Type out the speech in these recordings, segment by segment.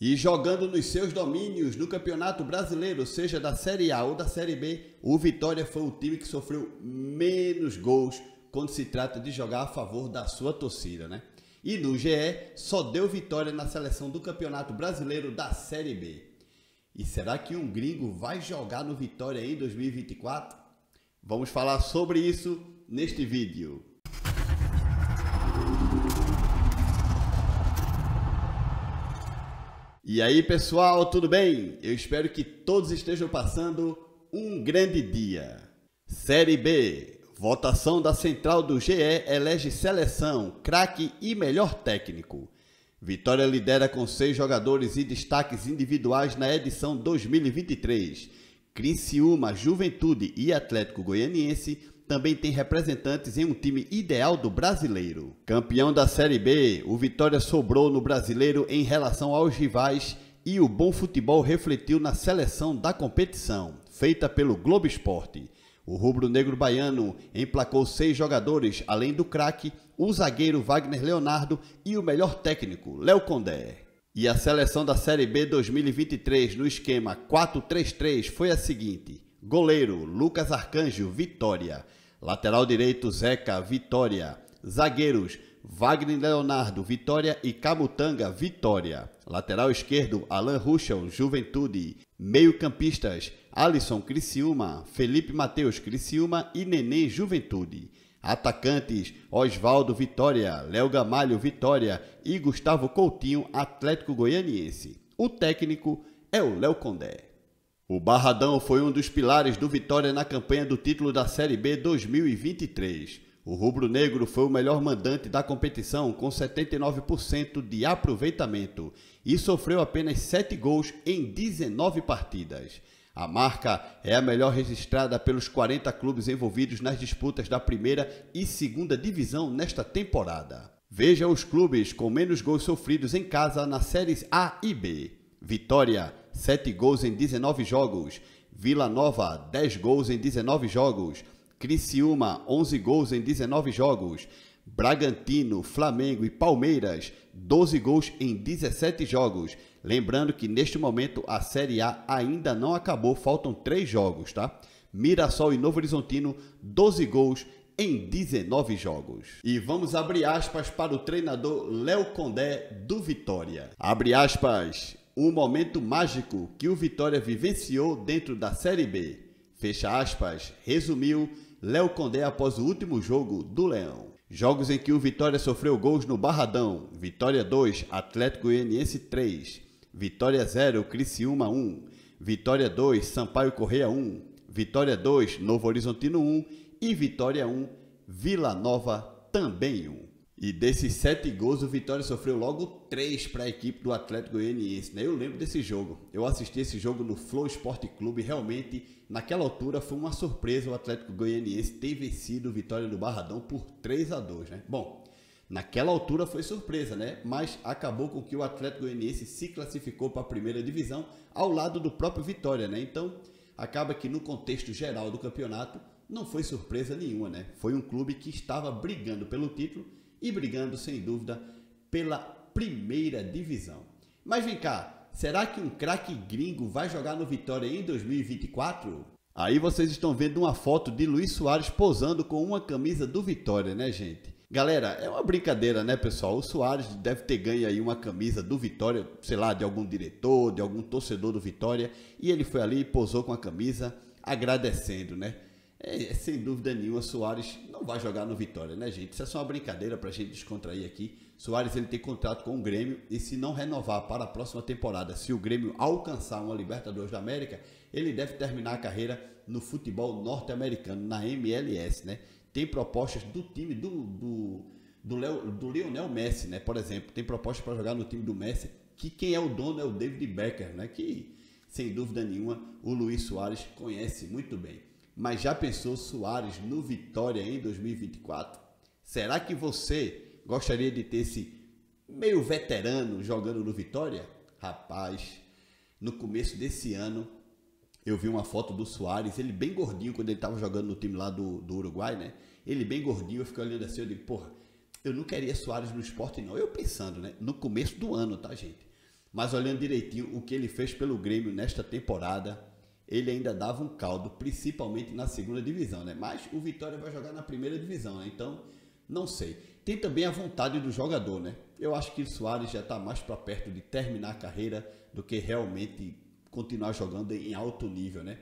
E jogando nos seus domínios no Campeonato Brasileiro, seja da Série A ou da Série B, o Vitória foi o time que sofreu menos gols quando se trata de jogar a favor da sua torcida, né? E no GE, só deu vitória na seleção do Campeonato Brasileiro da Série B. E será que um gringo vai jogar no Vitória em 2024? Vamos falar sobre isso neste vídeo. E aí, pessoal, tudo bem? Eu espero que todos estejam passando um grande dia. Série B. Votação da Central do GE elege seleção, craque e melhor técnico. Vitória lidera com seis jogadores e destaques individuais na edição 2023. Criciúma, Juventude e Atlético Goianiense também tem representantes em um time ideal do brasileiro. Campeão da Série B, o Vitória sobrou no brasileiro em relação aos rivais e o bom futebol refletiu na seleção da competição, feita pelo Globo Esporte. O rubro-negro baiano emplacou seis jogadores, além do craque, o zagueiro Wagner Leonardo e o melhor técnico, Léo Condé. E a seleção da Série B 2023 no esquema 4-3-3 foi a seguinte: Goleiro, Lucas Arcanjo, Vitória. Lateral direito, Zeca, Vitória. Zagueiros, Wagner Leonardo, Vitória e Camutanga, Vitória. Lateral esquerdo, Alan Ruschel, Juventude. Meio-campistas, Alisson Criciúma, Felipe Matheus Criciúma e Neném Juventude. Atacantes, Oswaldo Vitória, Léo Gamalho Vitória e Gustavo Coutinho, Atlético Goianiense. O técnico é o Léo Condé. O Barradão foi um dos pilares do Vitória na campanha do título da Série B 2023. O rubro-negro foi o melhor mandante da competição com 79% de aproveitamento e sofreu apenas 7 gols em 19 partidas. A marca é a melhor registrada pelos 40 clubes envolvidos nas disputas da primeira e segunda divisão nesta temporada. Veja os clubes com menos gols sofridos em casa nas séries A e B. Vitória 7 gols em 19 jogos. Vila Nova, 10 gols em 19 jogos. Criciúma, 11 gols em 19 jogos. Bragantino, Flamengo e Palmeiras, 12 gols em 17 jogos. Lembrando que neste momento a Série A ainda não acabou, faltam 3 jogos, tá? Mirassol e Novo Horizontino, 12 gols em 19 jogos. E vamos abrir aspas para o treinador Léo Condé do Vitória. Abre aspas um momento mágico que o Vitória vivenciou dentro da Série B. Fecha aspas, resumiu Léo Condé após o último jogo do Leão. Jogos em que o Vitória sofreu gols no Barradão, Vitória 2, Atlético Goianiense 3, Vitória 0, Criciúma 1, Vitória 2, Sampaio Correia 1, Vitória 2, Novo Horizontino 1 e Vitória 1, Vila Nova também 1. E desses sete gols, o Vitória sofreu logo três para a equipe do Atlético Goianiense. Né? Eu lembro desse jogo. Eu assisti esse jogo no Flow Esporte Clube. Realmente, naquela altura, foi uma surpresa o Atlético Goianiense ter vencido o Vitória do Barradão por 3 a 2 né? Bom, naquela altura foi surpresa, né? Mas acabou com que o Atlético Goianiense se classificou para a primeira divisão ao lado do próprio Vitória, né? Então, acaba que no contexto geral do campeonato, não foi surpresa nenhuma, né? Foi um clube que estava brigando pelo título e brigando, sem dúvida, pela primeira divisão. Mas vem cá, será que um craque gringo vai jogar no Vitória em 2024? Aí vocês estão vendo uma foto de Luiz Soares posando com uma camisa do Vitória, né, gente? Galera, é uma brincadeira, né, pessoal? O Soares deve ter ganho aí uma camisa do Vitória, sei lá, de algum diretor, de algum torcedor do Vitória, e ele foi ali e posou com a camisa agradecendo, né? É, é, sem dúvida nenhuma, Soares não vai jogar no Vitória, né, gente? Isso é só uma brincadeira para a gente descontrair aqui. Soares ele tem contrato com o Grêmio e se não renovar para a próxima temporada, se o Grêmio alcançar uma Libertadores da América, ele deve terminar a carreira no futebol norte-americano, na MLS, né? Tem propostas do time do, do, do, Leo, do Lionel Messi, né? Por exemplo, tem propostas para jogar no time do Messi, que quem é o dono é o David Becker, né? Que, sem dúvida nenhuma, o Luiz Soares conhece muito bem. Mas já pensou Soares no Vitória em 2024? Será que você gostaria de ter esse meio veterano jogando no Vitória? Rapaz, no começo desse ano eu vi uma foto do Soares, ele bem gordinho quando ele estava jogando no time lá do, do Uruguai, né? Ele bem gordinho, eu fiquei olhando assim, eu digo, porra, eu não queria Soares no esporte não. Eu pensando, né? No começo do ano, tá, gente? Mas olhando direitinho o que ele fez pelo Grêmio nesta temporada, ele ainda dava um caldo, principalmente na segunda divisão, né? Mas o Vitória vai jogar na primeira divisão, né? Então, não sei. Tem também a vontade do jogador, né? Eu acho que o Soares já está mais para perto de terminar a carreira do que realmente continuar jogando em alto nível, né?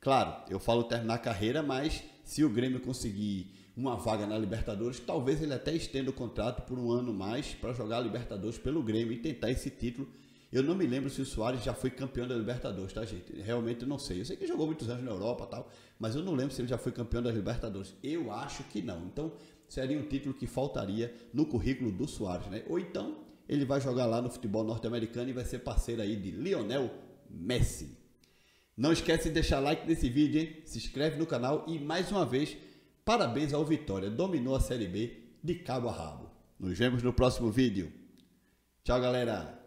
Claro, eu falo terminar a carreira, mas se o Grêmio conseguir uma vaga na Libertadores, talvez ele até estenda o contrato por um ano mais para jogar a Libertadores pelo Grêmio e tentar esse título eu não me lembro se o Soares já foi campeão da Libertadores, tá, gente? Realmente não sei. Eu sei que jogou muitos anos na Europa tal, mas eu não lembro se ele já foi campeão da Libertadores. Eu acho que não. Então, seria um título que faltaria no currículo do Soares, né? Ou então, ele vai jogar lá no futebol norte-americano e vai ser parceiro aí de Lionel Messi. Não esquece de deixar like nesse vídeo, hein? Se inscreve no canal e, mais uma vez, parabéns ao Vitória. Dominou a Série B de cabo a rabo. Nos vemos no próximo vídeo. Tchau, galera!